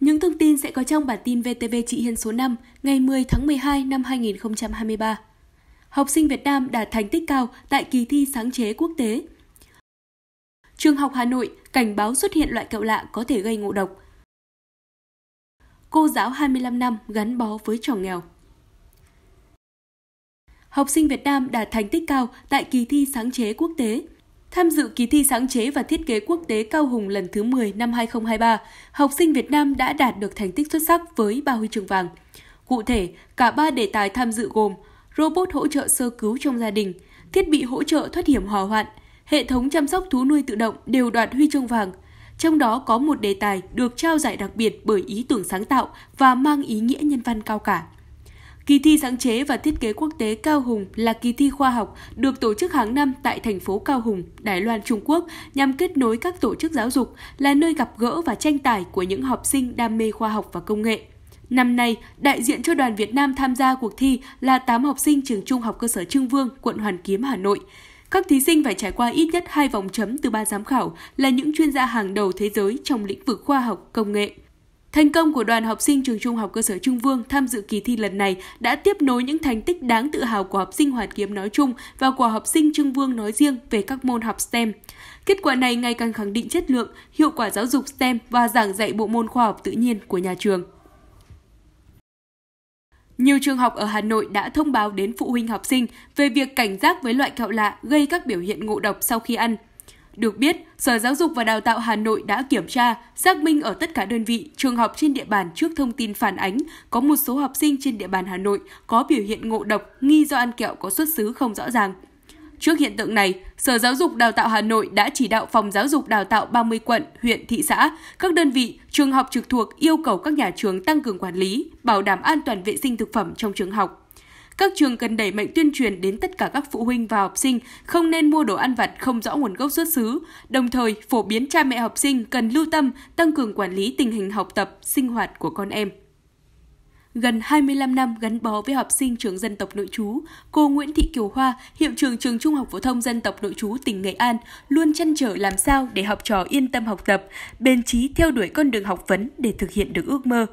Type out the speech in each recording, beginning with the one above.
Những thông tin sẽ có trong bản tin VTV Chị Hiên số 5 ngày 10 tháng 12 năm 2023. Học sinh Việt Nam đạt thành tích cao tại kỳ thi sáng chế quốc tế. Trường học Hà Nội cảnh báo xuất hiện loại kẹo lạ có thể gây ngộ độc. Cô giáo 25 năm gắn bó với trò nghèo. Học sinh Việt Nam đạt thành tích cao tại kỳ thi sáng chế quốc tế. Tham dự kỳ thi sáng chế và thiết kế quốc tế Cao Hùng lần thứ 10 năm 2023, học sinh Việt Nam đã đạt được thành tích xuất sắc với 3 huy chương vàng. Cụ thể, cả 3 đề tài tham dự gồm robot hỗ trợ sơ cứu trong gia đình, thiết bị hỗ trợ thoát hiểm hỏa hoạn, hệ thống chăm sóc thú nuôi tự động đều đoạt huy chương vàng. Trong đó có một đề tài được trao giải đặc biệt bởi ý tưởng sáng tạo và mang ý nghĩa nhân văn cao cả. Kỳ thi sáng chế và thiết kế quốc tế Cao Hùng là kỳ thi khoa học được tổ chức hàng năm tại thành phố Cao Hùng, Đài Loan, Trung Quốc nhằm kết nối các tổ chức giáo dục, là nơi gặp gỡ và tranh tài của những học sinh đam mê khoa học và công nghệ. Năm nay, đại diện cho đoàn Việt Nam tham gia cuộc thi là 8 học sinh trường trung học cơ sở Trương Vương, quận Hoàn Kiếm, Hà Nội. Các thí sinh phải trải qua ít nhất hai vòng chấm từ ba giám khảo là những chuyên gia hàng đầu thế giới trong lĩnh vực khoa học, công nghệ. Thành công của đoàn học sinh trường Trung học cơ sở Trung Vương tham dự kỳ thi lần này đã tiếp nối những thành tích đáng tự hào của học sinh hoàn Kiếm nói chung và của học sinh Trương Vương nói riêng về các môn học STEM. Kết quả này ngày càng khẳng định chất lượng, hiệu quả giáo dục STEM và giảng dạy bộ môn khoa học tự nhiên của nhà trường. Nhiều trường học ở Hà Nội đã thông báo đến phụ huynh học sinh về việc cảnh giác với loại kẹo lạ gây các biểu hiện ngộ độc sau khi ăn – được biết, Sở Giáo dục và Đào tạo Hà Nội đã kiểm tra, xác minh ở tất cả đơn vị, trường học trên địa bàn trước thông tin phản ánh có một số học sinh trên địa bàn Hà Nội có biểu hiện ngộ độc nghi do ăn kẹo có xuất xứ không rõ ràng. Trước hiện tượng này, Sở Giáo dục Đào tạo Hà Nội đã chỉ đạo Phòng Giáo dục Đào tạo 30 quận, huyện, thị xã, các đơn vị, trường học trực thuộc yêu cầu các nhà trường tăng cường quản lý, bảo đảm an toàn vệ sinh thực phẩm trong trường học. Các trường cần đẩy mạnh tuyên truyền đến tất cả các phụ huynh và học sinh không nên mua đồ ăn vặt không rõ nguồn gốc xuất xứ. Đồng thời, phổ biến cha mẹ học sinh cần lưu tâm tăng cường quản lý tình hình học tập, sinh hoạt của con em. Gần 25 năm gắn bó với học sinh trường dân tộc nội trú, cô Nguyễn Thị Kiều Hoa, hiệu trưởng trường Trung học phổ thông dân tộc nội trú tỉnh Nghệ An, luôn chăn trở làm sao để học trò yên tâm học tập, bền chí theo đuổi con đường học vấn để thực hiện được ước mơ.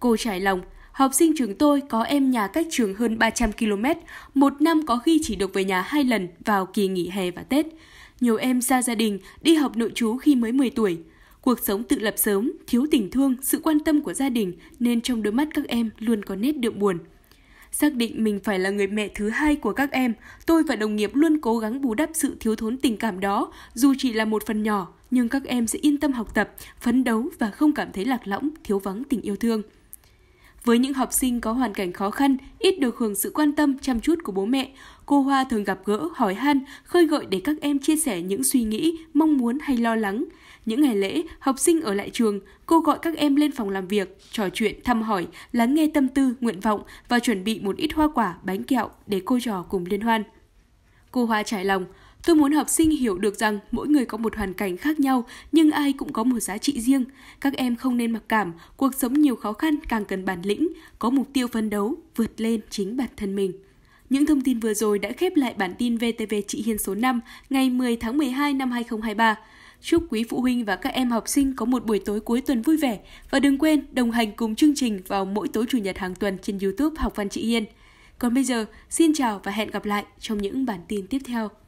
Cô trải lòng, Học sinh trường tôi có em nhà cách trường hơn 300 km, một năm có khi chỉ được về nhà hai lần vào kỳ nghỉ hè và Tết. Nhiều em xa gia đình, đi học nội trú khi mới 10 tuổi. Cuộc sống tự lập sớm, thiếu tình thương, sự quan tâm của gia đình nên trong đôi mắt các em luôn có nét đượm buồn. Xác định mình phải là người mẹ thứ hai của các em, tôi và đồng nghiệp luôn cố gắng bù đắp sự thiếu thốn tình cảm đó, dù chỉ là một phần nhỏ, nhưng các em sẽ yên tâm học tập, phấn đấu và không cảm thấy lạc lõng, thiếu vắng tình yêu thương. Với những học sinh có hoàn cảnh khó khăn, ít được hưởng sự quan tâm chăm chút của bố mẹ, cô Hoa thường gặp gỡ, hỏi han, khơi gợi để các em chia sẻ những suy nghĩ, mong muốn hay lo lắng. Những ngày lễ, học sinh ở lại trường, cô gọi các em lên phòng làm việc, trò chuyện, thăm hỏi, lắng nghe tâm tư, nguyện vọng và chuẩn bị một ít hoa quả, bánh kẹo để cô trò cùng liên hoan. Cô Hoa trải lòng, Tôi muốn học sinh hiểu được rằng mỗi người có một hoàn cảnh khác nhau, nhưng ai cũng có một giá trị riêng. Các em không nên mặc cảm, cuộc sống nhiều khó khăn càng cần bản lĩnh, có mục tiêu phấn đấu, vượt lên chính bản thân mình. Những thông tin vừa rồi đã khép lại bản tin VTV Chị Hiên số 5 ngày 10 tháng 12 năm 2023. Chúc quý phụ huynh và các em học sinh có một buổi tối cuối tuần vui vẻ và đừng quên đồng hành cùng chương trình vào mỗi tối chủ nhật hàng tuần trên YouTube Học Văn Chị Hiên. Còn bây giờ, xin chào và hẹn gặp lại trong những bản tin tiếp theo.